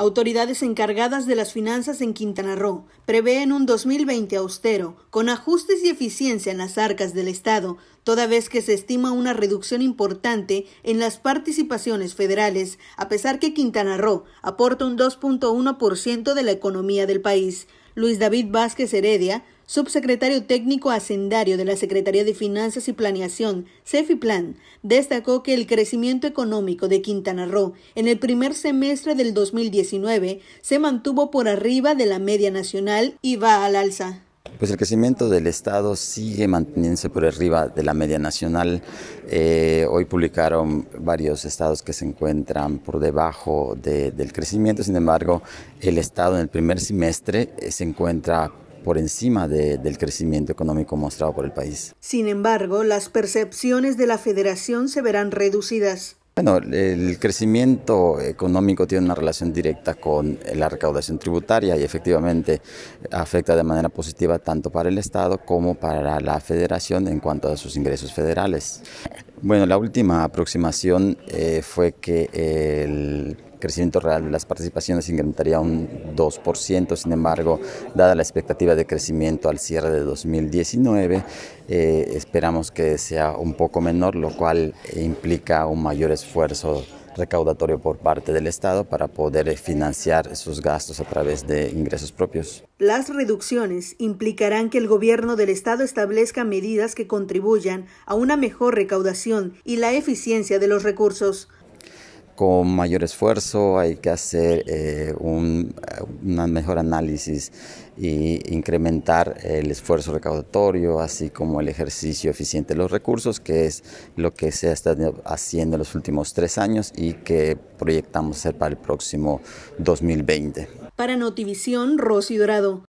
Autoridades encargadas de las finanzas en Quintana Roo prevén un 2020 austero, con ajustes y eficiencia en las arcas del Estado, toda vez que se estima una reducción importante en las participaciones federales, a pesar que Quintana Roo aporta un 2.1% de la economía del país. Luis David Vázquez Heredia, subsecretario técnico hacendario de la Secretaría de Finanzas y Planeación, Cefiplan, destacó que el crecimiento económico de Quintana Roo en el primer semestre del 2019 se mantuvo por arriba de la media nacional y va al alza. Pues el crecimiento del Estado sigue manteniéndose por arriba de la media nacional. Eh, hoy publicaron varios estados que se encuentran por debajo del crecimiento, sin embargo, el Estado en el primer semestre eh, se encuentra por encima del crecimiento económico mostrado por el país. Sin embargo, las percepciones de la federación se verán reducidas. Bueno, el crecimiento económico tiene una relación directa con la recaudación tributaria y efectivamente afecta de manera positiva tanto para el Estado como para la Federación en cuanto a sus ingresos federales. Bueno, la última aproximación eh, fue que el crecimiento real de las participaciones incrementaría un 2%, sin embargo, dada la expectativa de crecimiento al cierre de 2019, eh, esperamos que sea un poco menor, lo cual implica un mayor esfuerzo recaudatorio por parte del Estado para poder eh, financiar esos gastos a través de ingresos propios. Las reducciones implicarán que el gobierno del Estado establezca medidas que contribuyan a una mejor recaudación y la eficiencia de los recursos con mayor esfuerzo, hay que hacer eh, eh, un mejor análisis e incrementar el esfuerzo recaudatorio, así como el ejercicio eficiente de los recursos, que es lo que se ha estado haciendo en los últimos tres años y que proyectamos hacer para el próximo 2020. Para Notivisión, Rosy Dorado.